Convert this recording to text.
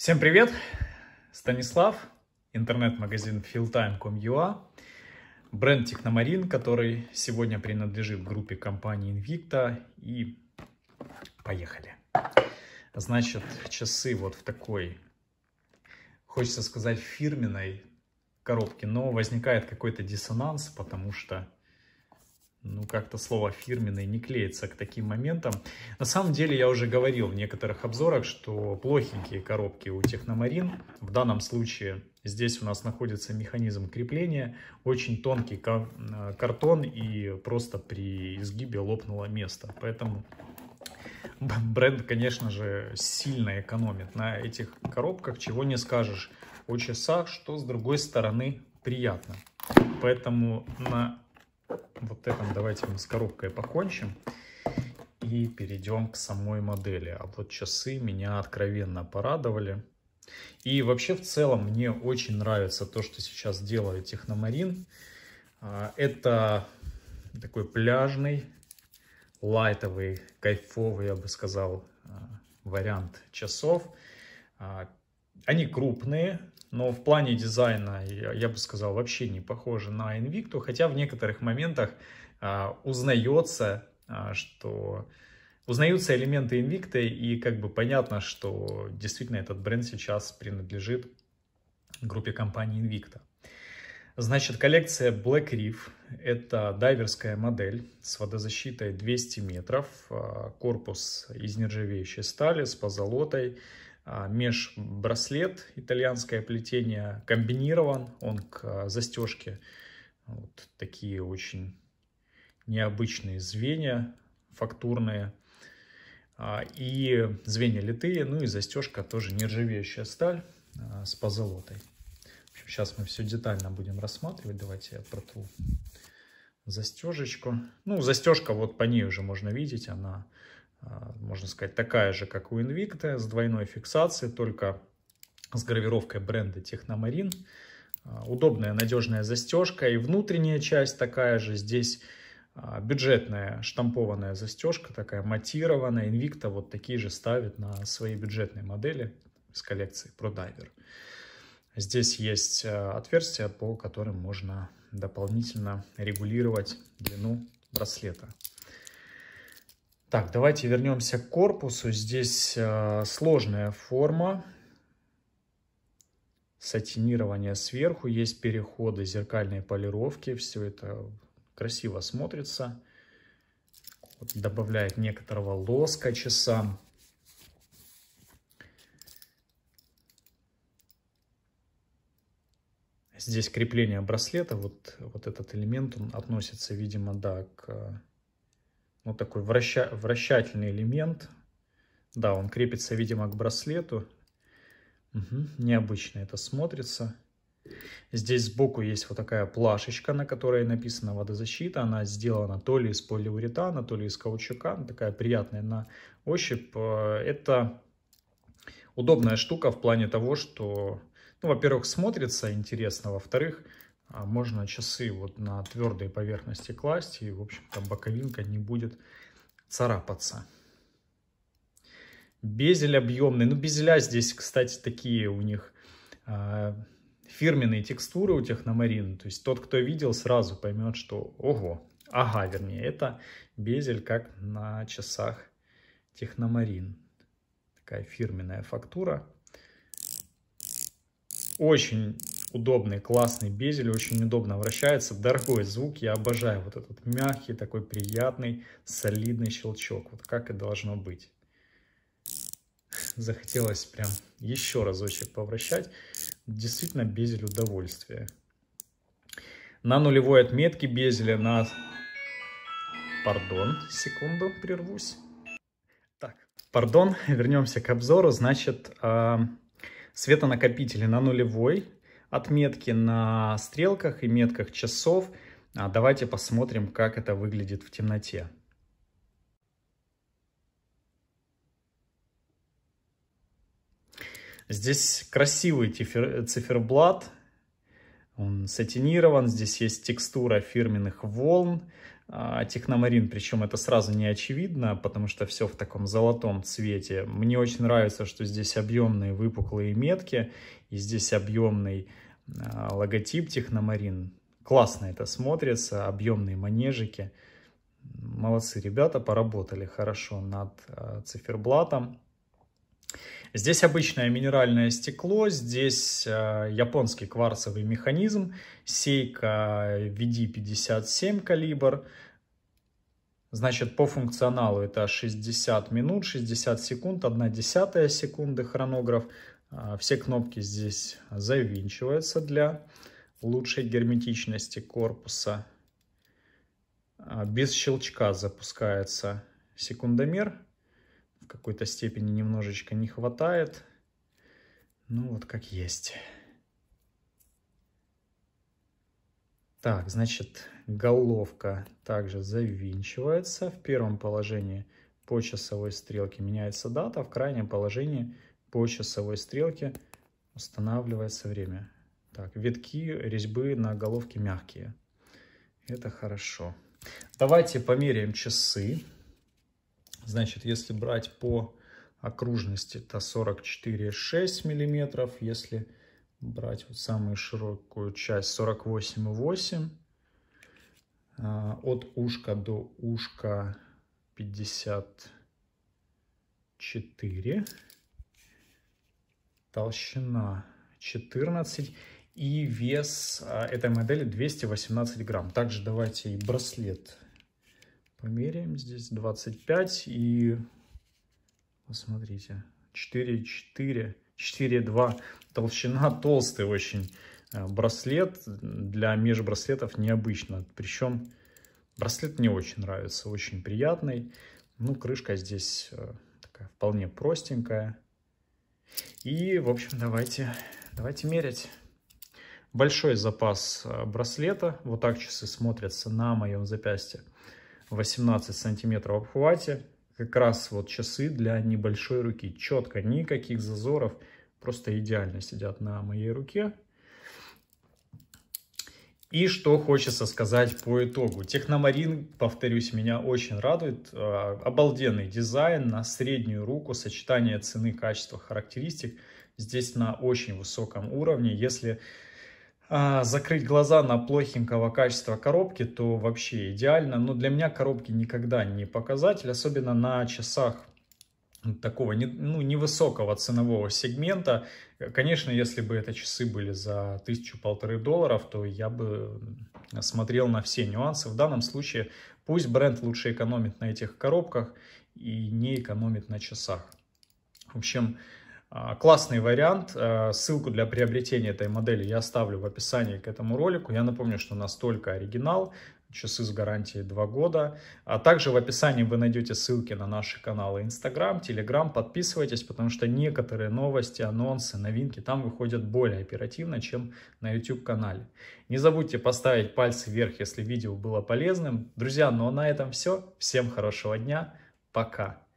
Всем привет! Станислав, интернет-магазин fieldtime.com.ua, бренд Техномарин, который сегодня принадлежит группе компании Invicta. И поехали! Значит, часы вот в такой, хочется сказать, фирменной коробке, но возникает какой-то диссонанс, потому что ну, как-то слово фирменное не клеится к таким моментам. На самом деле, я уже говорил в некоторых обзорах, что плохенькие коробки у Техномарин. В данном случае здесь у нас находится механизм крепления. Очень тонкий э, картон и просто при изгибе лопнуло место. Поэтому бренд, конечно же, сильно экономит на этих коробках. Чего не скажешь о часах, что с другой стороны приятно. Поэтому на вот этом давайте мы с коробкой покончим и перейдем к самой модели. А вот часы меня откровенно порадовали. И вообще в целом мне очень нравится то, что сейчас делает Техномарин. А, это такой пляжный, лайтовый, кайфовый, я бы сказал, а, вариант часов. А, они крупные, но в плане дизайна, я бы сказал, вообще не похожи на Invicto, хотя в некоторых моментах а, узнается, а, что узнаются элементы Invicto и как бы понятно, что действительно этот бренд сейчас принадлежит группе компании Invicto. Значит, коллекция Black Reef – это дайверская модель с водозащитой 200 метров, а, корпус из нержавеющей стали с позолотой, а, межбраслет, итальянское плетение комбинирован, он к а, застежке. Вот такие очень необычные звенья фактурные. А, и звенья литые, ну и застежка тоже нержавеющая сталь с позолотой. Сейчас мы все детально будем рассматривать. Давайте я протру застежечку. Ну, застежка вот по ней уже можно видеть, она а, можно сказать, такая же, как у Invicta, с двойной фиксацией, только с гравировкой бренда Техномарин. А, удобная, надежная застежка и внутренняя часть такая же. Здесь а, бюджетная штампованная застежка, такая матированная. Invicta вот такие же ставит на свои бюджетные модели из коллекции ProDiver. Здесь есть отверстия, по которым можно дополнительно регулировать длину браслета. Так, давайте вернемся к корпусу. Здесь э, сложная форма. Сатинирование сверху, есть переходы, зеркальные полировки. Все это красиво смотрится. Вот, добавляет некоторого лоска часам. Здесь крепление браслета, вот, вот этот элемент, он относится, видимо, да, к вот такой враща вращательный элемент. Да, он крепится, видимо, к браслету. Угу, необычно это смотрится. Здесь сбоку есть вот такая плашечка, на которой написано водозащита. Она сделана то ли из полиуретана, то ли из каучука. Ну, такая приятная на ощупь. Э, это удобная штука в плане того, что, ну, во-первых, смотрится интересно, во-вторых, а можно часы вот на твердой поверхности класть, и, в общем-то, боковинка не будет царапаться. Безель объемный. Ну, безеля здесь, кстати, такие у них э, фирменные текстуры у Техномарин. То есть тот, кто видел, сразу поймет, что ого, ага, вернее, это безель как на часах Техномарин. Такая фирменная фактура. Очень удобный, классный безель, очень удобно вращается, дорогой звук, я обожаю вот этот мягкий, такой приятный, солидный щелчок, вот как и должно быть. Захотелось прям еще разочек повращать, действительно безель удовольствие. На нулевой отметке безеля на... Пардон, секунду, прервусь. Так, пардон, вернемся к обзору, значит... А, светонакопители на нулевой отметки на стрелках и метках часов. А давайте посмотрим, как это выглядит в темноте. Здесь красивый цифер, циферблат, он сатинирован, здесь есть текстура фирменных волн, а, техномарин, причем это сразу не очевидно, потому что все в таком золотом цвете. Мне очень нравится, что здесь объемные выпуклые метки, и здесь объемный а, логотип Техномарин. Классно это смотрится, объемные манежики. Молодцы ребята, поработали хорошо над а, циферблатом. Здесь обычное минеральное стекло, здесь э, японский кварцевый механизм, сейка VD57 калибр. Значит, по функционалу это 60 минут, 60 секунд, 1 десятая секунды хронограф. Э, все кнопки здесь завинчиваются для лучшей герметичности корпуса. Э, без щелчка запускается секундомер какой-то степени немножечко не хватает. Ну вот как есть. Так, значит, головка также завинчивается. В первом положении по часовой стрелке меняется дата, в крайнем положении по часовой стрелке устанавливается время. Так, витки резьбы на головке мягкие. Это хорошо. Давайте померяем часы. Значит, если брать по окружности, то 44,6 миллиметров. Если брать вот самую широкую часть, 48,8 а, от ушка до ушка 54, толщина 14 и вес а, этой модели 218 грамм. Также давайте и браслет Померяем здесь 25 и посмотрите, 4, 4, 4, 2. Толщина толстый очень. Э, браслет для межбраслетов необычно. Причем браслет мне очень нравится, очень приятный. Ну, крышка здесь э, такая вполне простенькая. И, в общем, давайте, давайте мерять. Большой запас э, браслета. Вот так часы смотрятся на моем запястье. 18 сантиметров в обхвате. Как раз вот часы для небольшой руки. Четко, никаких зазоров. Просто идеально сидят на моей руке. И что хочется сказать по итогу. Техномарин, повторюсь, меня очень радует. А, обалденный дизайн на среднюю руку, сочетание цены, качества, характеристик. Здесь на очень высоком уровне. Если а, закрыть глаза на плохенького качества коробки, то вообще идеально. Но для меня коробки никогда не показатель, особенно на часах такого не ну, невысокого ценового сегмента. Конечно, если бы это часы были за тысячу-полторы долларов, то я бы смотрел на все нюансы. В данном случае пусть бренд лучше экономит на этих коробках и не экономит на часах. В общем, а, классный вариант. А, ссылку для приобретения этой модели я оставлю в описании к этому ролику. Я напомню, что настолько оригинал, часы с гарантией 2 года. А также в описании вы найдете ссылки на наши каналы Instagram, Telegram. Подписывайтесь, потому что некоторые новости, анонсы, новинки там выходят более оперативно, чем на YouTube-канале. Не забудьте поставить пальцы вверх, если видео было полезным. Друзья, ну а на этом все. Всем хорошего дня. Пока.